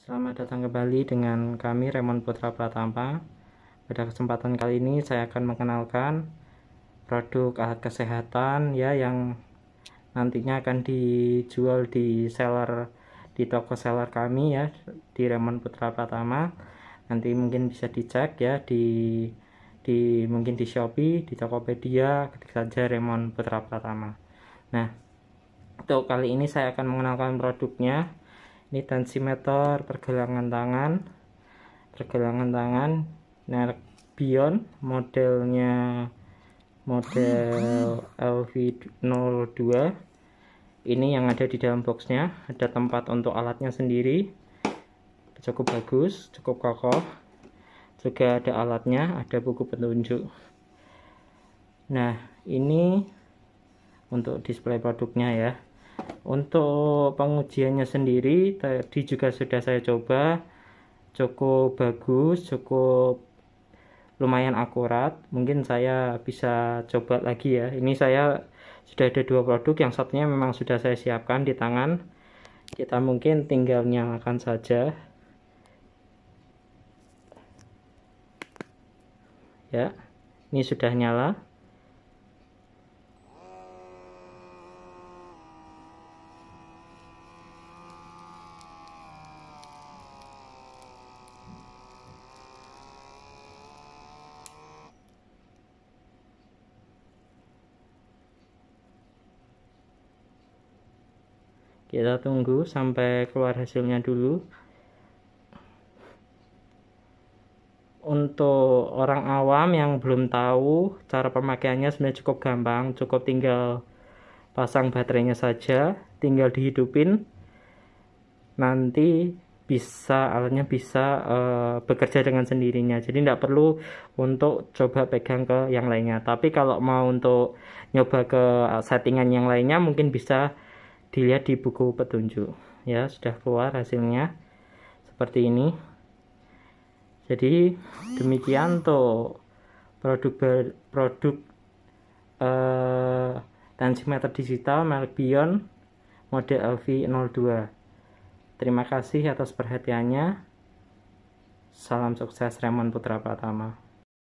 Selamat datang kembali dengan kami Raymond Putra Pratama. Pada kesempatan kali ini saya akan mengenalkan produk alat kesehatan ya yang nantinya akan dijual di seller di toko seller kami ya di Raymond Putra Pratama. Nanti mungkin bisa dicek ya di di mungkin di Shopee, di Tokopedia, ketik saja Raymond Putra Pratama. Nah, untuk kali ini saya akan mengenalkan produknya ini tensimeter pergelangan tangan pergelangan tangan merek Bion modelnya model LV02 ini yang ada di dalam boxnya ada tempat untuk alatnya sendiri cukup bagus cukup kokoh juga ada alatnya ada buku petunjuk nah ini untuk display produknya ya untuk pengujiannya sendiri tadi juga sudah saya coba cukup bagus cukup lumayan akurat mungkin saya bisa coba lagi ya ini saya sudah ada dua produk yang satunya memang sudah saya siapkan di tangan kita mungkin tinggal nyalakan saja ya ini sudah nyala kita tunggu sampai keluar hasilnya dulu untuk orang awam yang belum tahu cara pemakaiannya sebenarnya cukup gampang cukup tinggal pasang baterainya saja tinggal dihidupin nanti bisa alatnya bisa uh, bekerja dengan sendirinya jadi tidak perlu untuk coba pegang ke yang lainnya tapi kalau mau untuk nyoba ke settingan yang lainnya mungkin bisa dilihat di buku petunjuk ya sudah keluar hasilnya seperti ini jadi demikian tuh produk ber, produk eh, tensimeter digital Melbion model LV02 terima kasih atas perhatiannya salam sukses Raymond Putra Pratama